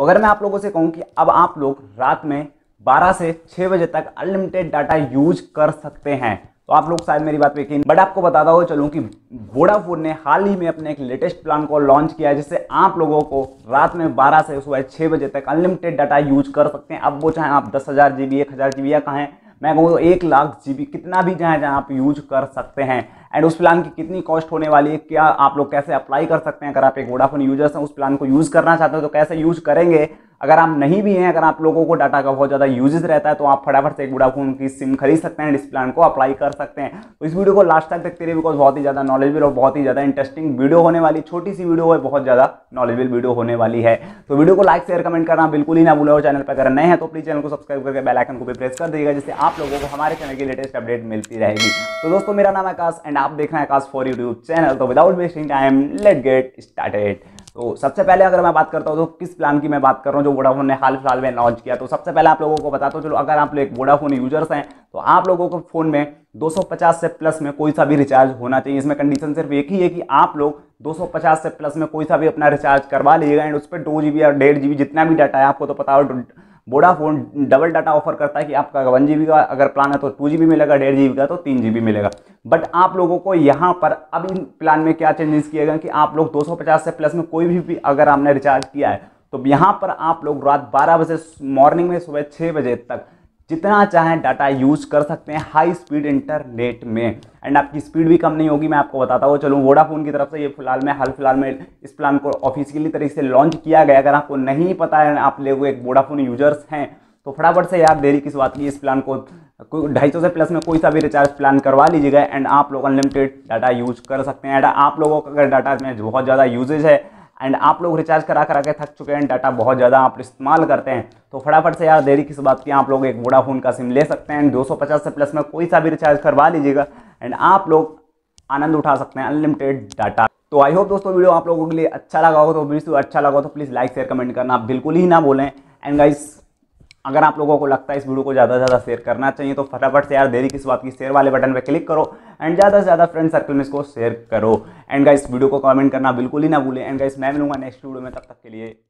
तो अगर मैं आप लोगों से कहूँ कि अब आप लोग रात में 12 से 6 बजे तक अनलिमिटेड डाटा यूज कर सकते हैं तो आप लोग शायद मेरी बात पे यकीन बट आपको बताता हुआ चलूँ कि वोडाफोन ने हाल ही में अपने एक लेटेस्ट प्लान को लॉन्च किया है जिससे आप लोगों को रात में 12 से सुबह छः बजे तक अनलिमिटेड डाटा यूज कर सकते हैं अब वो चाहे आप दस हज़ार जी बी एक हज़ार जी बी या कहें मैं कहूँ तो एक लाख जी बी कितना भी चाहे जहाँ आप यूज कर सकते हैं एंड उस प्लान की कितनी कॉस्ट होने वाली है क्या आप लोग कैसे अप्लाई कर सकते हैं अगर आप एक वोडाफोन यूजर्स हैं उस प्लान को यूज़ करना चाहते हो तो कैसे यूज़ करेंगे अगर आप नहीं भी हैं अगर आप लोगों को डाटा का बहुत ज़्यादा यूजेज रहता है तो आप फटाफट से एक वोडाफोन की सिम खरीद सकते हैं इस प्लान को अप्लाई कर सकते हैं तो इस वीडियो को लास्ट तक देखते रहिए बिकॉज बहुत ही ज़्यादा नॉलेजबल और बहुत ही ज़्यादा इंटरेस्टिंग वीडियो होने वाली छोटी सी वीडियो है बहुत ज़्यादा नॉलेजबल वीडियो होने वाली है तो वीडियो को लाइक शेयर कमेंट करना बिल्कुल ही ना बोला और चैनल पर अगर नए हैं तो प्लीज चैनल को सब्सक्राइब करके बेलाइकन को भी प्रेस कर दीजिएगा जिससे आप लोगों को हमारे चैनल की लेटेस्ट अपडेट मिलती रहेगी तो दोस्तों मेरा नाम आकाश एंड आप देख रहे हैं कास्ट फॉर यूट्यूब चैनल तो without wasting time let get started तो सबसे पहले अगर मैं बात करता हूँ तो किस प्लान की मैं बात कर रहा हूँ जो वोडाफोन ने हाल फिलहाल में लॉन्च किया तो सबसे पहले आप लोगों को बताता हूँ चलो अगर आप लोग एक वोडाफोन यूजर्स हैं तो आप लोगों को फ़ोन में 250 से प्लस में कोई सा भी रिचार्ज होना चाहिए इसमें कंडीशन सिर्फ एक ही है कि आप लोग 250 से प्लस में कोई सा भी अपना रिचार्ज करवा लीजिएगा एंड उस पर दो जी या डेढ़ जी जितना भी डाटा है आपको तो पता हो वोडाफोन डबल डाटा ऑफर करता है कि आपका वन जी का अगर प्लान है तो टू जी मिलेगा डेढ़ जी का तो तीन जी मिलेगा बट आप लोगों को यहाँ पर अब इन प्लान में क्या चेंजेस किए गए कि आप लोग 250 से प्लस में कोई भी, भी अगर आपने रिचार्ज किया है तो यहाँ पर आप लोग रात बारह बजे मॉर्निंग में सुबह छः बजे तक जितना चाहें डाटा यूज़ कर सकते हैं हाई स्पीड इंटरनेट में एंड आपकी स्पीड भी कम नहीं होगी मैं आपको बताता हूँ चलूँ वोडाफोन की तरफ से ये फिलहाल में हाल फिलहाल में इस प्लान को ऑफिशियली तरीके से लॉन्च किया गया अगर आपको नहीं पता है आप लोग एक वोडाफोन यूजर्स हैं तो फटाफट से यार देरी किस बात की इस प्लान को ढाई सौ से प्लस में कोई सा भी रिचार्ज प्लान करवा लीजिएगा एंड आप लोग अनलिमिटेड डाटा यूज कर सकते हैं एंड आप लोगों का अगर डाटा में बहुत ज़्यादा यूजेज है एंड आप लोग रिचार्ज करा करा के थक चुके हैं डाटा बहुत ज़्यादा आप इस्तेमाल करते हैं तो फटाफट से यार देरी किस बात की आप लोग एक वोडाफोन का सिम ले सकते हैं दो से प्लस में कोई सा भी रिचार्ज करवा लीजिएगा एंड आप लोग आनंद उठा सकते हैं अनलिमिटेड डाटा तो आई होप दोस्तों वीडियो आप लोगों के लिए अच्छा लगा हो तो वीडियो अच्छा लगा हो तो प्लीज़ लाइक शेयर कमेंट करना आप बिल्कुल ही ना बोलें एंड गाइस अगर आप लोगों को लगता है इस वीडियो को ज़्यादा से ज़्यादा शेयर करना चाहिए तो फटाफट से यार देरी किस बात की शेयर वाले बटन पर क्लिक करो एंड ज़्यादा से ज़्यादा फ्रेंड सर्कल में इसको शेयर करो एंड गाइस वीडियो को कमेंट करना बिल्कुल ही ना भूलें एंड गाइस मैं मिलूंगा नेक्स्ट वीडियो में तब तक के लिए